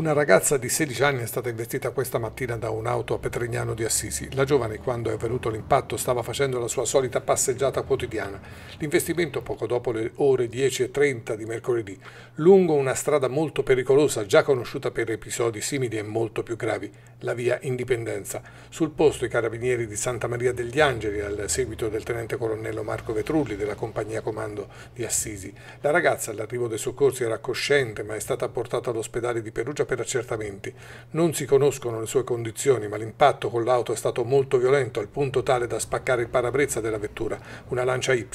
Una ragazza di 16 anni è stata investita questa mattina da un'auto a Petrignano di Assisi. La giovane, quando è avvenuto l'impatto, stava facendo la sua solita passeggiata quotidiana. L'investimento poco dopo le ore 10.30 di mercoledì, lungo una strada molto pericolosa, già conosciuta per episodi simili e molto più gravi, la via Indipendenza. Sul posto i carabinieri di Santa Maria degli Angeli, al seguito del tenente colonnello Marco Vetrulli della compagnia comando di Assisi. La ragazza all'arrivo dei soccorsi era cosciente, ma è stata portata all'ospedale di Perugia per accertamenti. Non si conoscono le sue condizioni, ma l'impatto con l'auto è stato molto violento al punto tale da spaccare il parabrezza della vettura, una lancia Y.